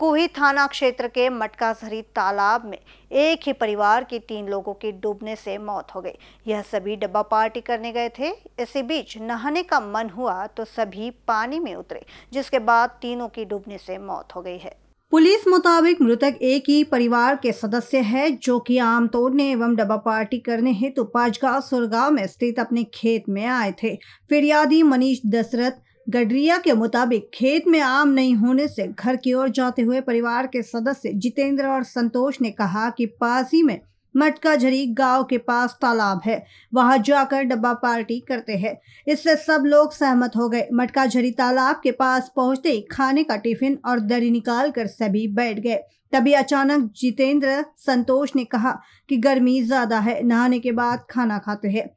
कुही थाना क्षेत्र के मटकाझरी तालाब में एक ही परिवार के तीन लोगों की डूबने से मौत हो गई यह सभी डब्बा पार्टी करने गए थे इसी बीच नहाने का मन हुआ तो सभी पानी में उतरे जिसके बाद तीनों की डूबने से मौत हो गई है पुलिस मुताबिक मृतक एक ही परिवार के सदस्य है जो कि आम तोड़ने एवं डब्बा पार्टी करने हेतु तो पाजगा सुरगांव में स्थित अपने खेत में आए थे फिरियादी मनीष दशरथ गडरिया के मुताबिक खेत में आम नहीं होने से घर की ओर जाते हुए परिवार के सदस्य जितेंद्र और संतोष ने कहा कि पास ही में मटका झरी गांव के पास तालाब है वहां जाकर डब्बा पार्टी करते हैं इससे सब लोग सहमत हो गए मटका झरी तालाब के पास पहुंचते ही खाने का टिफिन और दरी निकाल कर सभी बैठ गए तभी अचानक जितेंद्र संतोष ने कहा कि गर्मी ज्यादा है नहाने के बाद खाना खाते हैं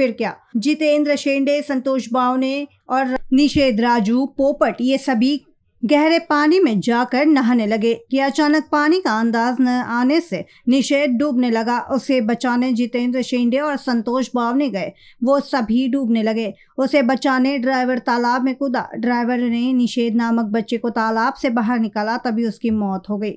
फिर क्या जितेंद्र शेंडे संतोष बावने और निषेध राजू पोपट ये सभी गहरे पानी में जाकर नहाने लगे कि अचानक पानी का अंदाज न आने से निषेध डूबने लगा उसे बचाने जितेंद्र शेंडे और संतोष बावने गए वो सभी डूबने लगे उसे बचाने ड्राइवर तालाब में कूदा ड्राइवर ने निषेध नामक बच्चे को तालाब से बाहर निकाला तभी उसकी मौत हो गई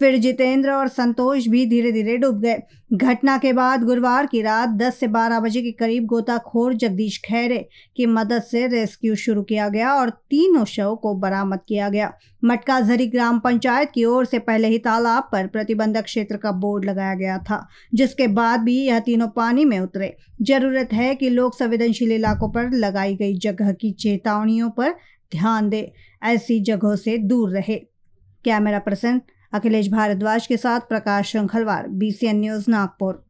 फिर जितेंद्र और संतोष भी धीरे धीरे डूब गए घटना के बाद गुरुवार की रात 10 से 12 बजे के करीब गोताखोर जगदीश खैरे की मदद से रेस्क्यू शुरू किया गया और तीनों शव को बरामद किया गया मटकाझरी ग्राम पंचायत की ओर से पहले ही तालाब पर प्रतिबंधक क्षेत्र का बोर्ड लगाया गया था जिसके बाद भी यह तीनों पानी में उतरे जरूरत है कि लोग संवेदनशील इलाकों पर लगाई गई जगह की चेतावनियों पर ध्यान दे ऐसी जगहों से दूर रहे कैमरा पर्सन अखिलेश भारद्वाज के साथ प्रकाश श्रृंखलवार बीसीएन न्यूज नागपुर